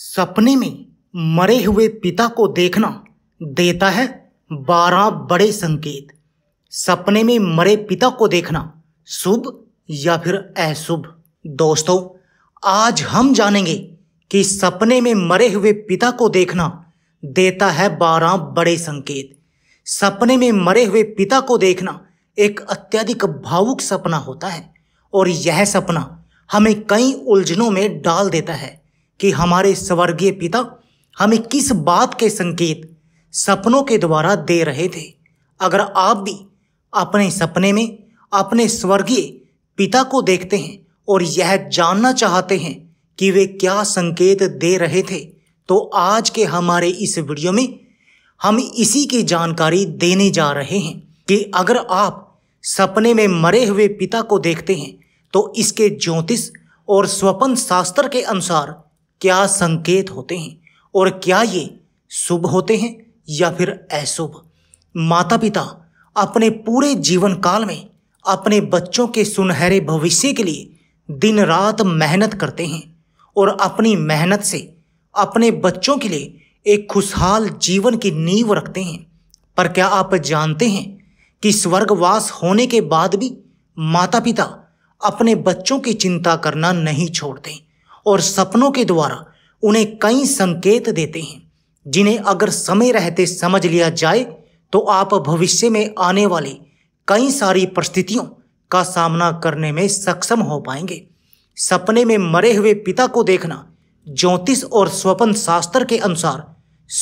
सपने में मरे हुए पिता को देखना देता है बारह बड़े संकेत सपने में मरे पिता को देखना शुभ या फिर अशुभ दोस्तों आज हम जानेंगे कि सपने में मरे हुए पिता को देखना देता है बारह बड़े संकेत सपने में मरे हुए पिता को देखना एक अत्यधिक भावुक सपना होता है और यह सपना हमें कई उलझनों में डाल देता है कि हमारे स्वर्गीय पिता हमें किस बात के संकेत सपनों के द्वारा दे रहे थे अगर आप भी अपने सपने में अपने स्वर्गीय पिता को देखते हैं और यह जानना चाहते हैं कि वे क्या संकेत दे रहे थे तो आज के हमारे इस वीडियो में हम इसी की जानकारी देने जा रहे हैं कि अगर आप सपने में मरे हुए पिता को देखते हैं तो इसके ज्योतिष और स्वपन शास्त्र के अनुसार क्या संकेत होते हैं और क्या ये शुभ होते हैं या फिर अशुभ माता पिता अपने पूरे जीवन काल में अपने बच्चों के सुनहरे भविष्य के लिए दिन रात मेहनत करते हैं और अपनी मेहनत से अपने बच्चों के लिए एक खुशहाल जीवन की नींव रखते हैं पर क्या आप जानते हैं कि स्वर्गवास होने के बाद भी माता पिता अपने बच्चों की चिंता करना नहीं छोड़ते और सपनों के द्वारा उन्हें कई संकेत देते हैं जिन्हें अगर समय रहते समझ लिया जाए तो आप भविष्य में आने वाली कई सारी परिस्थितियों का सामना करने में सक्षम हो पाएंगे सपने में मरे हुए पिता को देखना ज्योतिष और स्वपन शास्त्र के अनुसार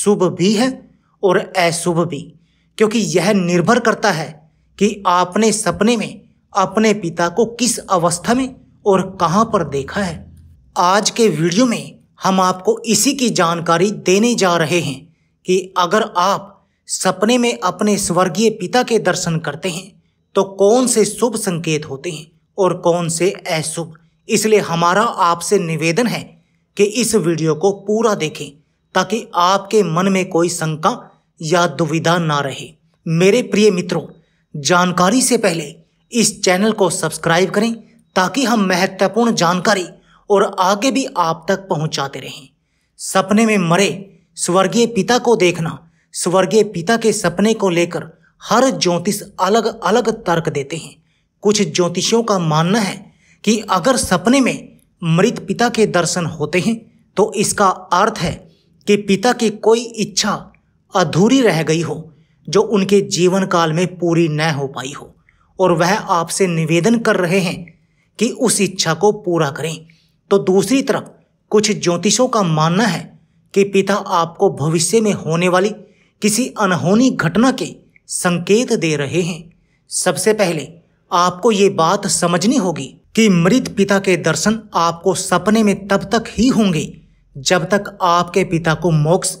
शुभ भी है और अशुभ भी क्योंकि यह निर्भर करता है कि आपने सपने में अपने पिता को किस अवस्था में और कहां पर देखा है आज के वीडियो में हम आपको इसी की जानकारी देने जा रहे हैं कि अगर आप सपने में अपने स्वर्गीय पिता के दर्शन करते हैं तो कौन से शुभ संकेत होते हैं और कौन से अशुभ इसलिए हमारा आपसे निवेदन है कि इस वीडियो को पूरा देखें ताकि आपके मन में कोई शंका या दुविधा ना रहे मेरे प्रिय मित्रों जानकारी से पहले इस चैनल को सब्सक्राइब करें ताकि हम महत्वपूर्ण जानकारी और आगे भी आप तक पहुंचाते रहें सपने में मरे स्वर्गीय पिता को देखना स्वर्गीय पिता के सपने को लेकर हर ज्योतिष अलग अलग तर्क देते हैं कुछ ज्योतिषियों का मानना है कि अगर सपने में मृत पिता के दर्शन होते हैं तो इसका अर्थ है कि पिता की कोई इच्छा अधूरी रह गई हो जो उनके जीवन काल में पूरी न हो पाई हो और वह आपसे निवेदन कर रहे हैं कि उस इच्छा को पूरा करें तो दूसरी तरफ कुछ ज्योतिषों का मानना है कि पिता आपको भविष्य में होने वाली किसी अनहोनी घटना के संकेत दे रहे हैं सबसे पहले आपको ये बात समझनी होगी कि मृत पिता के दर्शन आपको सपने में तब तक ही होंगे जब तक आपके पिता को मोक्ष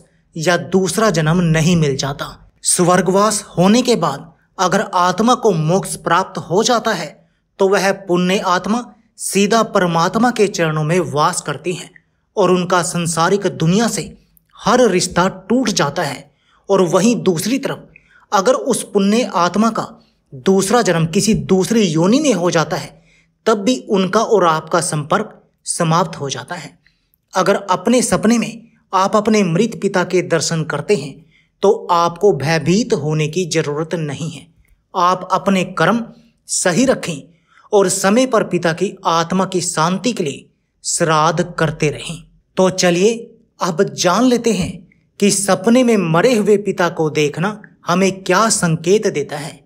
या दूसरा जन्म नहीं मिल जाता स्वर्गवास होने के बाद अगर आत्मा को मोक्ष प्राप्त हो जाता है तो वह पुण्य आत्मा सीधा परमात्मा के चरणों में वास करती हैं और उनका संसारिक दुनिया से हर रिश्ता टूट जाता है और वहीं दूसरी तरफ अगर उस पुण्य आत्मा का दूसरा जन्म किसी दूसरी योनि में हो जाता है तब भी उनका और आपका संपर्क समाप्त हो जाता है अगर अपने सपने में आप अपने मृत पिता के दर्शन करते हैं तो आपको भयभीत होने की जरूरत नहीं है आप अपने कर्म सही रखें और समय पर पिता की आत्मा की शांति के लिए श्राद्ध करते रहें तो चलिए अब जान लेते हैं कि सपने में मरे हुए पिता को देखना हमें क्या संकेत देता है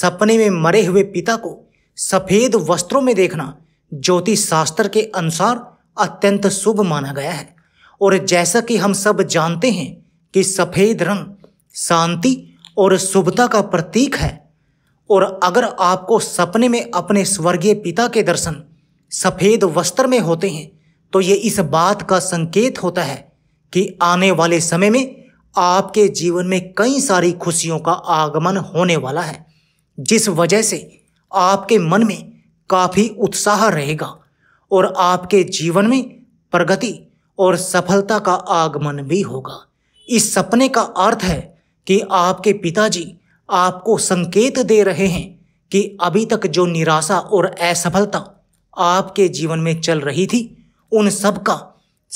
सपने में मरे हुए पिता को सफ़ेद वस्त्रों में देखना ज्योतिष शास्त्र के अनुसार अत्यंत शुभ माना गया है और जैसा कि हम सब जानते हैं कि सफ़ेद रंग शांति और शुभता का प्रतीक है और अगर आपको सपने में अपने स्वर्गीय पिता के दर्शन सफ़ेद वस्त्र में होते हैं तो ये इस बात का संकेत होता है कि आने वाले समय में आपके जीवन में कई सारी खुशियों का आगमन होने वाला है जिस वजह से आपके मन में काफ़ी उत्साह रहेगा और आपके जीवन में प्रगति और सफलता का आगमन भी होगा इस सपने का अर्थ है कि आपके पिताजी आपको संकेत दे रहे हैं कि अभी तक जो निराशा और असफलता आपके जीवन में चल रही थी उन सब का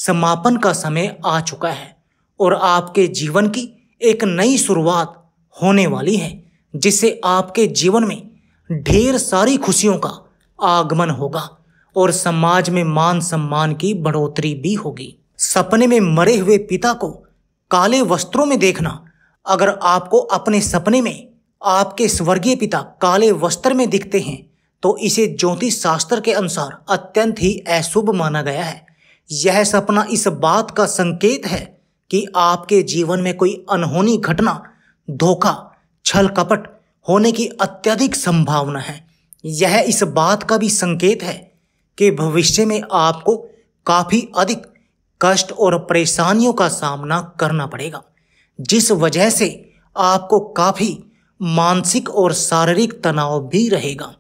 समापन का समय आ चुका है और आपके जीवन की एक नई शुरुआत होने वाली है जिससे आपके जीवन में ढेर सारी खुशियों का आगमन होगा और समाज में मान सम्मान की बढ़ोतरी भी होगी सपने में मरे हुए पिता को काले वस्त्रों में देखना अगर आपको अपने सपने में आपके स्वर्गीय पिता काले वस्त्र में दिखते हैं तो इसे ज्योतिष शास्त्र के अनुसार अत्यंत ही अशुभ माना गया है यह सपना इस बात का संकेत है कि आपके जीवन में कोई अनहोनी घटना धोखा छल कपट होने की अत्यधिक संभावना है यह इस बात का भी संकेत है कि भविष्य में आपको काफ़ी अधिक कष्ट और परेशानियों का सामना करना पड़ेगा जिस वजह से आपको काफ़ी मानसिक और शारीरिक तनाव भी रहेगा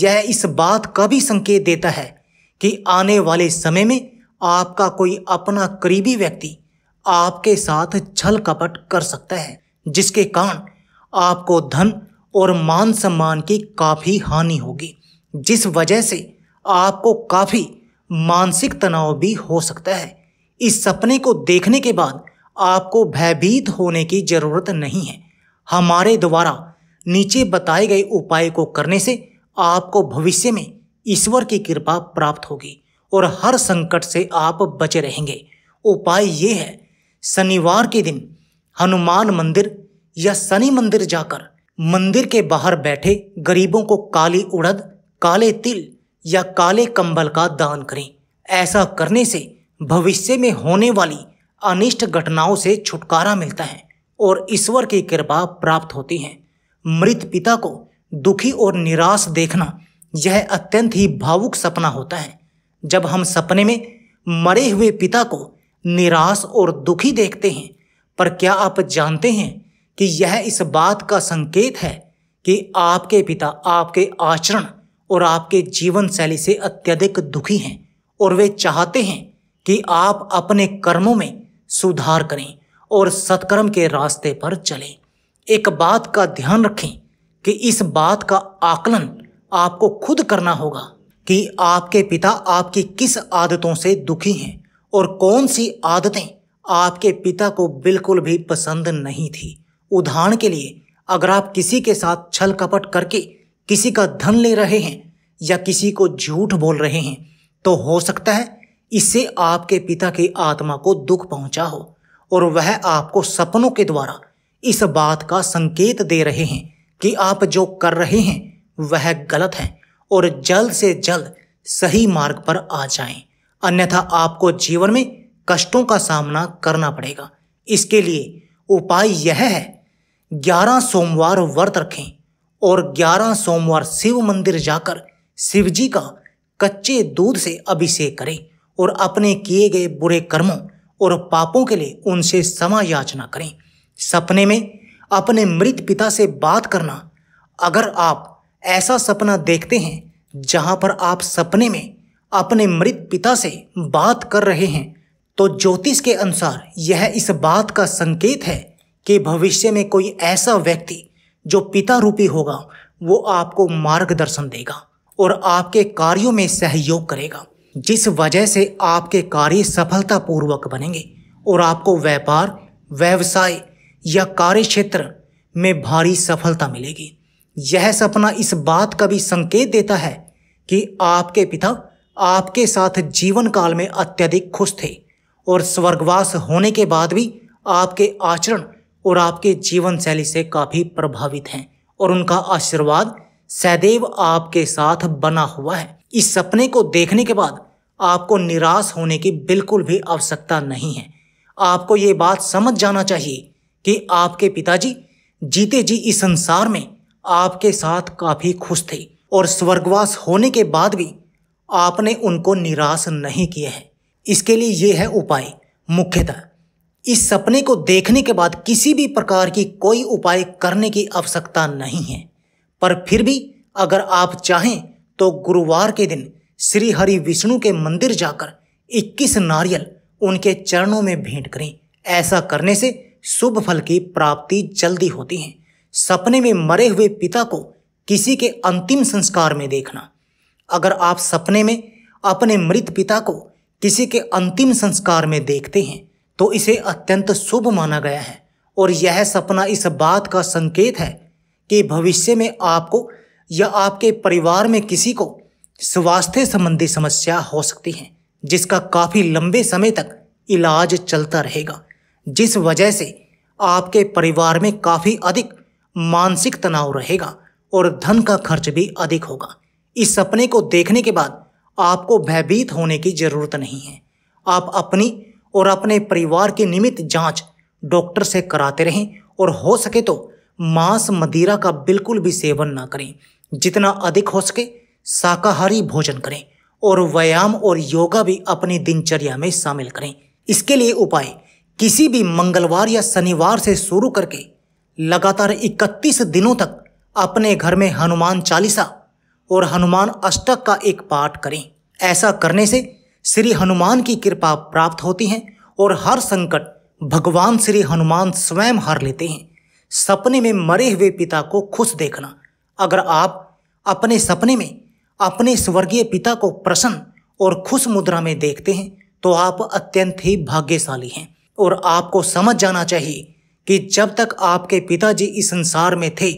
यह इस बात का भी संकेत देता है कि आने वाले समय में आपका कोई अपना करीबी व्यक्ति आपके साथ छल कपट कर सकता है जिसके कारण आपको धन और मान सम्मान की काफ़ी हानि होगी जिस वजह से आपको काफ़ी मानसिक तनाव भी हो सकता है इस सपने को देखने के बाद आपको भयभीत होने की ज़रूरत नहीं है हमारे द्वारा नीचे बताए गए उपाय को करने से आपको भविष्य में ईश्वर की कृपा प्राप्त होगी और हर संकट से आप बचे रहेंगे उपाय ये है शनिवार के दिन हनुमान मंदिर या शनि मंदिर जाकर मंदिर के बाहर बैठे गरीबों को काली उड़द काले तिल या काले कंबल का दान करें ऐसा करने से भविष्य में होने वाली अनिष्ट घटनाओं से छुटकारा मिलता है और ईश्वर की कृपा प्राप्त होती है मृत पिता को दुखी और निराश देखना यह अत्यंत ही भावुक सपना होता है जब हम सपने में मरे हुए पिता को निराश और दुखी देखते हैं पर क्या आप जानते हैं कि यह इस बात का संकेत है कि आपके पिता आपके आचरण और आपके जीवन शैली से अत्यधिक दुखी हैं और वे चाहते हैं कि आप अपने कर्मों में सुधार करें और सत्कर्म के रास्ते पर चलें एक बात का ध्यान रखें कि इस बात का आकलन आपको खुद करना होगा कि आपके पिता आपकी किस आदतों से दुखी हैं और कौन सी आदतें आपके पिता को बिल्कुल भी पसंद नहीं थी उदाहरण के लिए अगर आप किसी के साथ छल कपट करके किसी का धन ले रहे हैं या किसी को झूठ बोल रहे हैं तो हो सकता है इससे आपके पिता की आत्मा को दुख पहुंचा हो और वह आपको सपनों के द्वारा इस बात का संकेत दे रहे हैं कि आप जो कर रहे हैं वह गलत है और जल्द से जल्द सही मार्ग पर आ जाएं अन्यथा आपको जीवन में कष्टों का सामना करना पड़ेगा इसके लिए उपाय यह है ग्यारह सोमवार व्रत रखें और ग्यारह सोमवार शिव मंदिर जाकर शिव जी का कच्चे दूध से अभिषेक करें और अपने किए गए बुरे कर्मों और पापों के लिए उनसे समा याचना करें सपने में अपने मृत पिता से बात करना अगर आप ऐसा सपना देखते हैं जहां पर आप सपने में अपने मृत पिता से बात कर रहे हैं तो ज्योतिष के अनुसार यह इस बात का संकेत है कि भविष्य में कोई ऐसा व्यक्ति जो पिता रूपी होगा वो आपको मार्गदर्शन देगा और आपके कार्यों में सहयोग करेगा जिस वजह से आपके कार्य सफलतापूर्वक बनेंगे और आपको व्यापार व्यवसाय या कार्य क्षेत्र में भारी सफलता मिलेगी यह सपना इस बात का भी संकेत देता है कि आपके पिता आपके साथ जीवन काल में अत्यधिक खुश थे और स्वर्गवास होने के बाद भी आपके आचरण और आपके जीवन शैली से काफ़ी प्रभावित हैं और उनका आशीर्वाद सहदेव आपके साथ बना हुआ है इस सपने को देखने के बाद आपको निराश होने की बिल्कुल भी आवश्यकता नहीं है आपको ये बात समझ जाना चाहिए कि आपके पिताजी जीते जी इस संसार में आपके साथ काफ़ी खुश थे और स्वर्गवास होने के बाद भी आपने उनको निराश नहीं किए हैं इसके लिए ये है उपाय मुख्यतः इस सपने को देखने के बाद किसी भी प्रकार की कोई उपाय करने की आवश्यकता नहीं है पर फिर भी अगर आप चाहें तो गुरुवार के दिन श्री हरि विष्णु के मंदिर जाकर 21 नारियल उनके चरणों में भेंट करें ऐसा करने से शुभ फल की प्राप्ति जल्दी होती है सपने में मरे हुए पिता को किसी के अंतिम संस्कार में देखना अगर आप सपने में अपने मृत पिता को किसी के अंतिम संस्कार में देखते हैं तो इसे अत्यंत शुभ माना गया है और यह सपना इस बात का संकेत है कि भविष्य में आपको या आपके परिवार में किसी को स्वास्थ्य संबंधी समस्या हो सकती है जिसका काफ़ी लंबे समय तक इलाज चलता रहेगा जिस वजह से आपके परिवार में काफ़ी अधिक मानसिक तनाव रहेगा और धन का खर्च भी अधिक होगा इस सपने को देखने के बाद आपको भयभीत होने की ज़रूरत नहीं है आप अपनी और अपने परिवार की निमित्त जांच डॉक्टर से कराते रहें और हो सके तो मांस मदिरा का बिल्कुल भी सेवन ना करें जितना अधिक हो सके शाकाहारी भोजन करें और व्यायाम और योगा भी अपनी दिनचर्या में शामिल करें इसके लिए उपाय किसी भी मंगलवार या शनिवार से शुरू करके लगातार 31 दिनों तक अपने घर में हनुमान चालीसा और हनुमान अष्टक का एक पाठ करें ऐसा करने से श्री हनुमान की कृपा प्राप्त होती है और हर संकट भगवान श्री हनुमान स्वयं हर लेते हैं सपने में मरे हुए पिता को खुश देखना अगर आप अपने सपने में अपने स्वर्गीय पिता को प्रसन्न और खुश मुद्रा में देखते हैं तो आप अत्यंत ही भाग्यशाली हैं और आपको समझ जाना चाहिए कि जब तक आपके पिताजी इस संसार में थे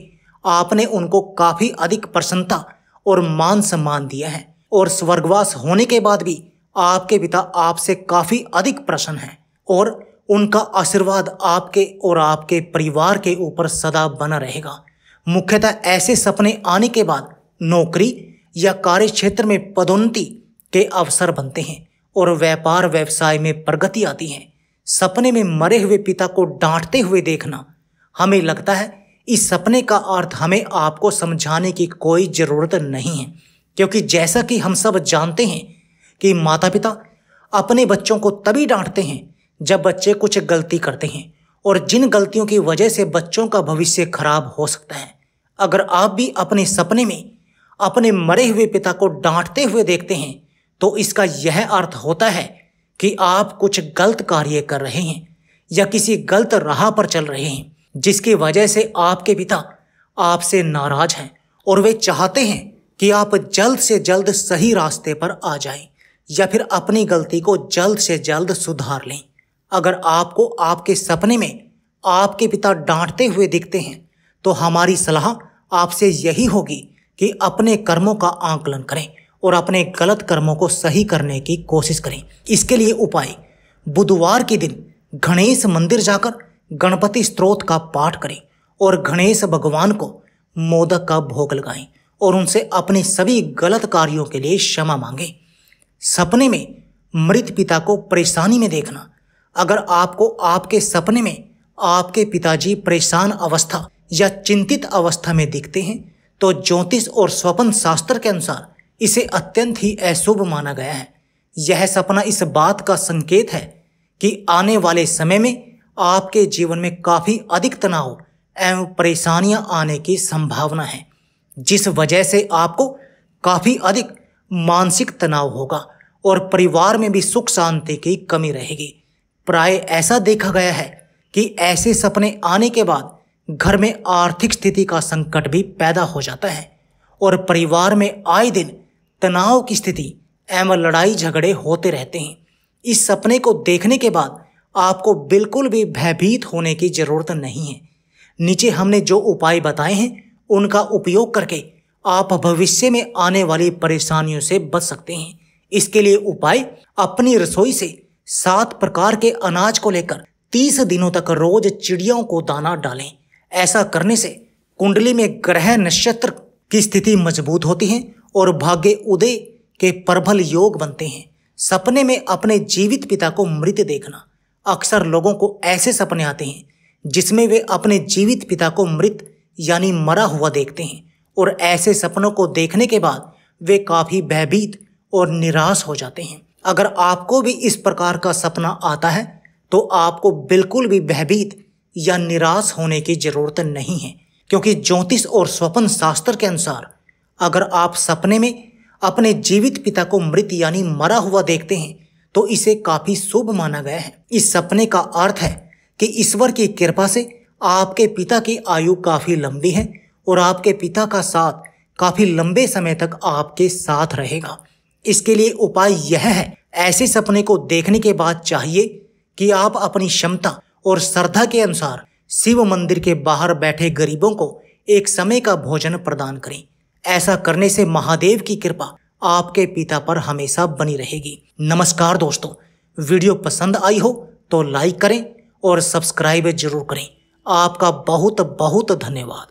आपने उनको काफ़ी अधिक प्रसन्नता और मान सम्मान दिया है और स्वर्गवास होने के बाद भी आपके पिता आपसे काफ़ी अधिक प्रसन्न हैं और उनका आशीर्वाद आपके और आपके परिवार के ऊपर सदा बना रहेगा मुख्यतः ऐसे सपने आने के बाद नौकरी या कार्य क्षेत्र में पदोन्नति के अवसर बनते हैं और व्यापार व्यवसाय में प्रगति आती है सपने में मरे हुए पिता को डांटते हुए देखना हमें लगता है इस सपने का अर्थ हमें आपको समझाने की कोई ज़रूरत नहीं है क्योंकि जैसा कि हम सब जानते हैं कि माता पिता अपने बच्चों को तभी डांटते हैं जब बच्चे कुछ गलती करते हैं और जिन गलतियों की वजह से बच्चों का भविष्य खराब हो सकता है अगर आप भी अपने सपने में अपने मरे हुए पिता को डांटते हुए देखते हैं तो इसका यह अर्थ होता है कि आप कुछ गलत कार्य कर रहे हैं या किसी गलत राह पर चल रहे हैं जिसकी वजह से आपके पिता आपसे नाराज हैं और वे चाहते हैं कि आप जल्द से जल्द सही रास्ते पर आ जाएं या फिर अपनी गलती को जल्द से जल्द सुधार लें अगर आपको आपके सपने में आपके पिता डांटते हुए दिखते हैं तो हमारी सलाह आपसे यही होगी कि अपने कर्मों का आंकलन करें और अपने गलत कर्मों को सही करने की कोशिश करें इसके लिए उपाय बुधवार के दिन गणेश मंदिर जाकर गणपति स्त्रोत का पाठ करें और गणेश भगवान को मोदक का भोग लगाएं और उनसे अपने सभी गलत कार्यों के लिए क्षमा मांगें सपने में मृत पिता को परेशानी में देखना अगर आपको आपके सपने में आपके पिताजी परेशान अवस्था या चिंतित अवस्था में दिखते हैं तो ज्योतिष और स्वपन शास्त्र के अनुसार इसे अत्यंत ही अशुभ माना गया है यह सपना इस बात का संकेत है कि आने वाले समय में आपके जीवन में काफ़ी अधिक तनाव एवं परेशानियां आने की संभावना है जिस वजह से आपको काफ़ी अधिक मानसिक तनाव होगा और परिवार में भी सुख शांति की कमी रहेगी प्राय ऐसा देखा गया है कि ऐसे सपने आने के बाद घर में आर्थिक स्थिति का संकट भी पैदा हो जाता है और परिवार में आए दिन तनाव की स्थिति एवं लड़ाई झगड़े होते रहते हैं इस सपने को देखने के बाद आपको बिल्कुल भी भयभीत होने की ज़रूरत नहीं है नीचे हमने जो उपाय बताए हैं उनका उपयोग करके आप भविष्य में आने वाली परेशानियों से बच सकते हैं इसके लिए उपाय अपनी रसोई से सात प्रकार के अनाज को लेकर तीस दिनों तक रोज चिड़ियों को दाना डालें ऐसा करने से कुंडली में ग्रह नक्षत्र की स्थिति मजबूत होती है और भाग्य उदय के प्रबल योग बनते हैं सपने में अपने जीवित पिता को मृत देखना अक्सर लोगों को ऐसे सपने आते हैं जिसमें वे अपने जीवित पिता को मृत यानी मरा हुआ देखते हैं और ऐसे सपनों को देखने के बाद वे काफ़ी भयभीत और निराश हो जाते हैं अगर आपको भी इस प्रकार का सपना आता है तो आपको बिल्कुल भी भयभीत या निराश होने की ज़रूरत नहीं है क्योंकि ज्योतिष और स्वप्न शास्त्र के अनुसार अगर आप सपने में अपने जीवित पिता को मृत यानी मरा हुआ देखते हैं तो इसे काफ़ी शुभ माना गया है इस सपने का अर्थ है कि ईश्वर की कृपा से आपके पिता की आयु काफ़ी लंबी है और आपके पिता का साथ काफ़ी लंबे समय तक आपके साथ रहेगा इसके लिए उपाय यह है ऐसे सपने को देखने के बाद चाहिए कि आप अपनी क्षमता और श्रद्धा के अनुसार शिव मंदिर के बाहर बैठे गरीबों को एक समय का भोजन प्रदान करें ऐसा करने से महादेव की कृपा आपके पिता पर हमेशा बनी रहेगी नमस्कार दोस्तों वीडियो पसंद आई हो तो लाइक करें और सब्सक्राइब जरूर करें आपका बहुत बहुत धन्यवाद